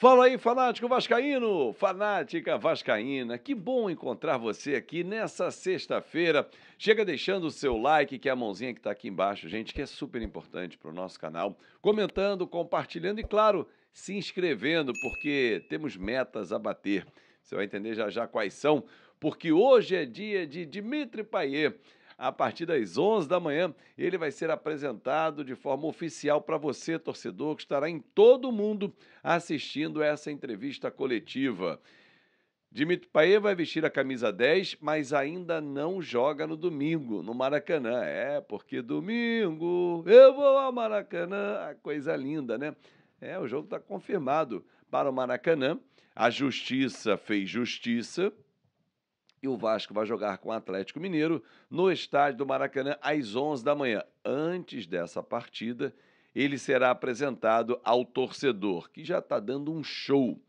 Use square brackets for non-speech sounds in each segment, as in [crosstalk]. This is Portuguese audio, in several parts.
Fala aí, fanático vascaíno, fanática vascaína. Que bom encontrar você aqui nessa sexta-feira. Chega deixando o seu like, que é a mãozinha que está aqui embaixo, gente, que é super importante para o nosso canal. Comentando, compartilhando e, claro, se inscrevendo, porque temos metas a bater. Você vai entender já já quais são, porque hoje é dia de Dimitri Payet a partir das 11 da manhã. Ele vai ser apresentado de forma oficial para você, torcedor, que estará em todo o mundo assistindo essa entrevista coletiva. Dimitri Payet vai vestir a camisa 10, mas ainda não joga no domingo, no Maracanã. É, porque domingo eu vou ao Maracanã. Coisa linda, né? É, o jogo está confirmado para o Maracanã. A justiça fez justiça, e o Vasco vai jogar com o Atlético Mineiro no estádio do Maracanã às 11 da manhã. Antes dessa partida, ele será apresentado ao torcedor, que já está dando um show.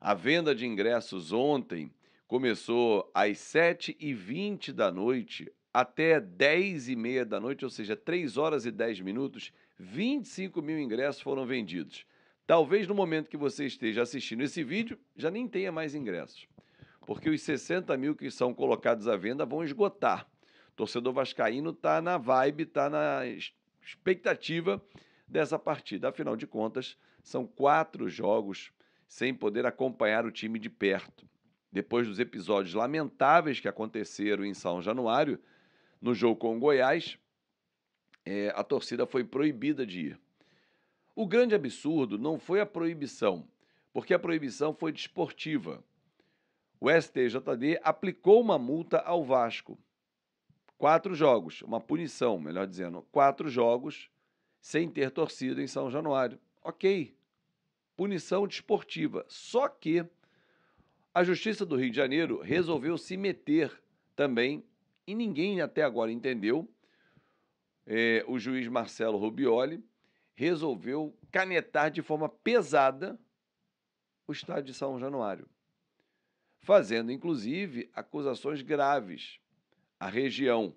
A venda de ingressos ontem começou às 7h20 da noite até 10h30 da noite, ou seja, 3 horas e 10 minutos, 25 mil ingressos foram vendidos. Talvez no momento que você esteja assistindo esse vídeo, já nem tenha mais ingressos porque os 60 mil que são colocados à venda vão esgotar. O torcedor vascaíno está na vibe, está na expectativa dessa partida. Afinal de contas, são quatro jogos sem poder acompanhar o time de perto. Depois dos episódios lamentáveis que aconteceram em São Januário, no jogo com o Goiás, é, a torcida foi proibida de ir. O grande absurdo não foi a proibição, porque a proibição foi desportiva o STJD aplicou uma multa ao Vasco. Quatro jogos, uma punição, melhor dizendo, quatro jogos sem ter torcido em São Januário. Ok, punição desportiva. Só que a Justiça do Rio de Janeiro resolveu se meter também, e ninguém até agora entendeu. É, o juiz Marcelo Rubioli resolveu canetar de forma pesada o estádio de São Januário fazendo inclusive acusações graves à região,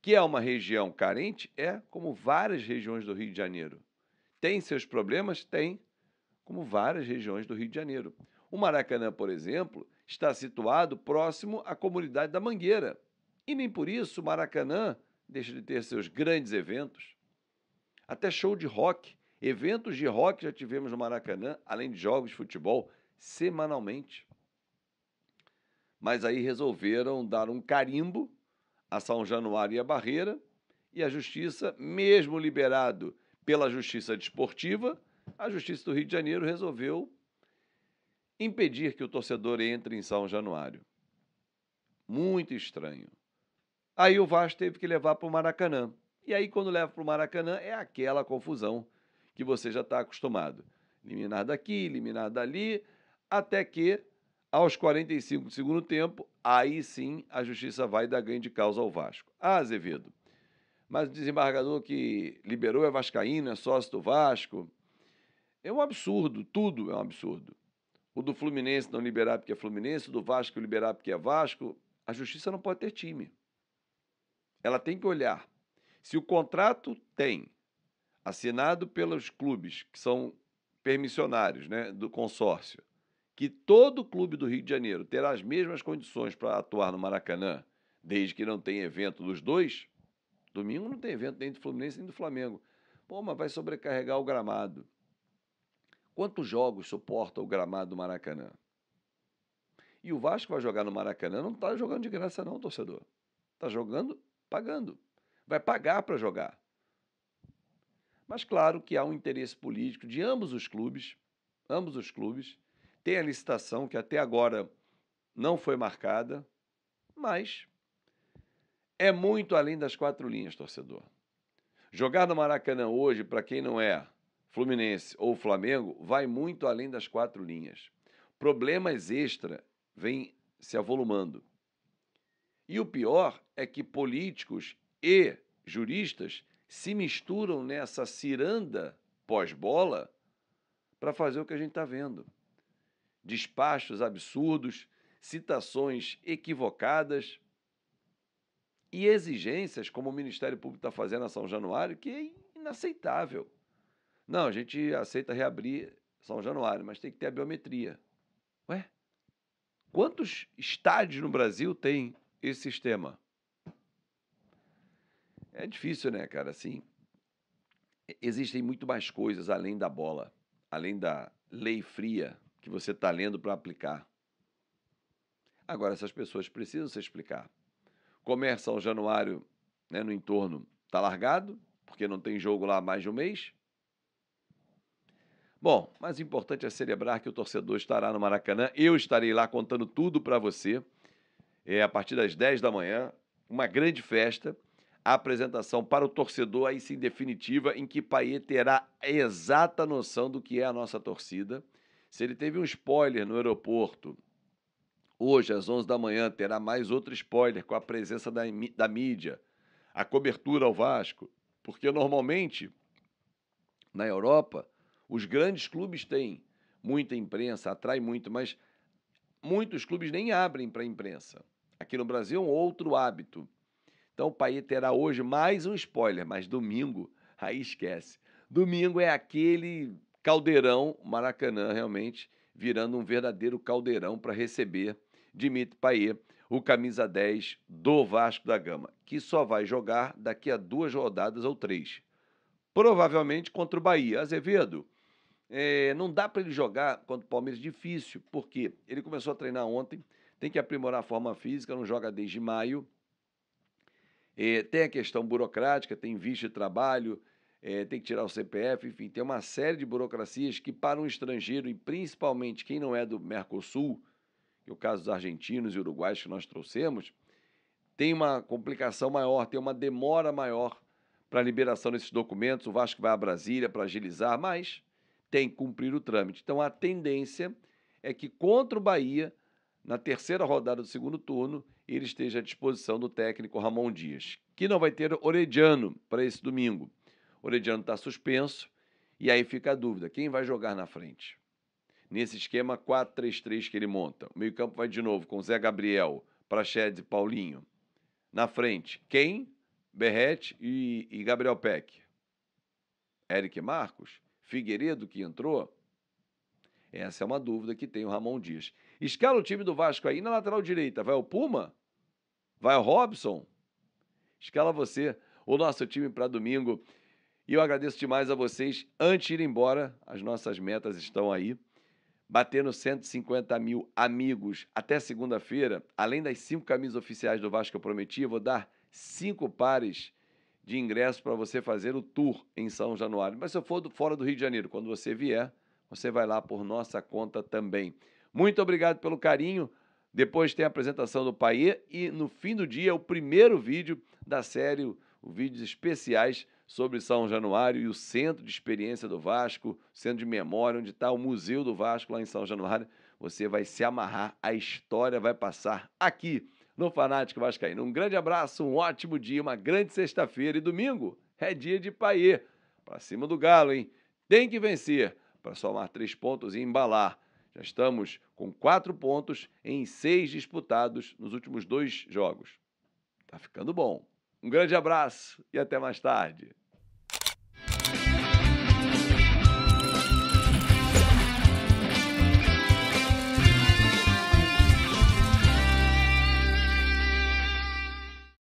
que é uma região carente, é como várias regiões do Rio de Janeiro. Tem seus problemas? Tem, como várias regiões do Rio de Janeiro. O Maracanã, por exemplo, está situado próximo à comunidade da Mangueira. E nem por isso o Maracanã deixa de ter seus grandes eventos. Até show de rock. Eventos de rock já tivemos no Maracanã, além de jogos de futebol, semanalmente mas aí resolveram dar um carimbo a São Januário e a Barreira, e a Justiça, mesmo liberado pela Justiça Desportiva, a Justiça do Rio de Janeiro resolveu impedir que o torcedor entre em São Januário. Muito estranho. Aí o Vasco teve que levar para o Maracanã. E aí, quando leva para o Maracanã, é aquela confusão que você já está acostumado. Eliminar daqui, eliminar dali, até que aos 45 do segundo tempo, aí sim a justiça vai dar ganho de causa ao Vasco. Ah, Azevedo, mas o desembargador que liberou é Vascaína, é sócio do Vasco. É um absurdo, tudo é um absurdo. O do Fluminense não liberar porque é Fluminense, o do Vasco liberar porque é Vasco. A justiça não pode ter time. Ela tem que olhar. Se o contrato tem, assinado pelos clubes que são permissionários né, do consórcio, que todo clube do Rio de Janeiro terá as mesmas condições para atuar no Maracanã, desde que não tenha evento dos dois, domingo não tem evento nem do Fluminense nem do Flamengo. Pô, mas vai sobrecarregar o gramado. Quantos jogos suporta o gramado do Maracanã? E o Vasco vai jogar no Maracanã, não está jogando de graça, não, torcedor. Está jogando pagando. Vai pagar para jogar. Mas claro que há um interesse político de ambos os clubes, ambos os clubes, tem a licitação que até agora não foi marcada, mas é muito além das quatro linhas, torcedor. Jogar no Maracanã hoje, para quem não é Fluminense ou Flamengo, vai muito além das quatro linhas. Problemas extra vêm se avolumando. E o pior é que políticos e juristas se misturam nessa ciranda pós-bola para fazer o que a gente está vendo despachos absurdos, citações equivocadas e exigências, como o Ministério Público está fazendo a São Januário, que é inaceitável. Não, a gente aceita reabrir São Januário, mas tem que ter a biometria. Ué? Quantos estádios no Brasil tem esse sistema? É difícil, né, cara? Assim, existem muito mais coisas além da bola, além da lei fria que você está lendo para aplicar. Agora, essas pessoas precisam se explicar. Começa o januário né, no entorno, está largado, porque não tem jogo lá mais de um mês. Bom, mas o importante é celebrar que o torcedor estará no Maracanã. Eu estarei lá contando tudo para você é, a partir das 10 da manhã. Uma grande festa. A apresentação para o torcedor, aí sim definitiva, em que Paê terá a exata noção do que é a nossa torcida se ele teve um spoiler no aeroporto, hoje às 11 da manhã terá mais outro spoiler com a presença da, da mídia, a cobertura ao Vasco, porque normalmente na Europa os grandes clubes têm muita imprensa, atrai muito, mas muitos clubes nem abrem para a imprensa. Aqui no Brasil é um outro hábito. Então o Pai terá hoje mais um spoiler, mas domingo, [laughs] aí esquece. Domingo é aquele Caldeirão, Maracanã realmente virando um verdadeiro caldeirão para receber Dimitri Payet, o camisa 10 do Vasco da Gama, que só vai jogar daqui a duas rodadas ou três. Provavelmente contra o Bahia. Azevedo, é, não dá para ele jogar contra o Palmeiras difícil, porque ele começou a treinar ontem, tem que aprimorar a forma física, não joga desde maio. É, tem a questão burocrática, tem visto de trabalho, é, tem que tirar o CPF, enfim, tem uma série de burocracias que, para um estrangeiro, e principalmente quem não é do Mercosul, que é o caso dos argentinos e uruguaios que nós trouxemos, tem uma complicação maior, tem uma demora maior para a liberação desses documentos. O Vasco vai a Brasília para agilizar, mas tem que cumprir o trâmite. Então a tendência é que contra o Bahia, na terceira rodada do segundo turno, ele esteja à disposição do técnico Ramon Dias, que não vai ter Orediano para esse domingo. Orediano está suspenso e aí fica a dúvida: quem vai jogar na frente? Nesse esquema 4-3-3 que ele monta. O meio-campo vai de novo com Zé Gabriel, Praxedes e Paulinho. Na frente, quem? Berrete e, e Gabriel Peck. Eric Marcos? Figueiredo que entrou? Essa é uma dúvida que tem o Ramon Dias. Escala o time do Vasco aí na lateral direita. Vai o Puma? Vai o Robson? Escala você. O nosso time para domingo e eu agradeço demais a vocês. Antes de ir embora, as nossas metas estão aí. Batendo 150 mil amigos até segunda-feira, além das cinco camisas oficiais do Vasco que eu prometi, eu vou dar cinco pares de ingressos para você fazer o tour em São Januário. Mas se eu for do, fora do Rio de Janeiro, quando você vier, você vai lá por nossa conta também. Muito obrigado pelo carinho. Depois tem a apresentação do Paê e no fim do dia o primeiro vídeo da série, os vídeos especiais sobre São Januário e o Centro de Experiência do Vasco, Centro de Memória, onde está o Museu do Vasco lá em São Januário. Você vai se amarrar, a história vai passar aqui no Fanático Vascaíno. Um grande abraço, um ótimo dia, uma grande sexta-feira e domingo é dia de paê. Para cima do Galo, hein? Tem que vencer para somar três pontos e embalar. Já estamos com quatro pontos em seis disputados nos últimos dois jogos. Tá ficando bom. Um grande abraço e até mais tarde.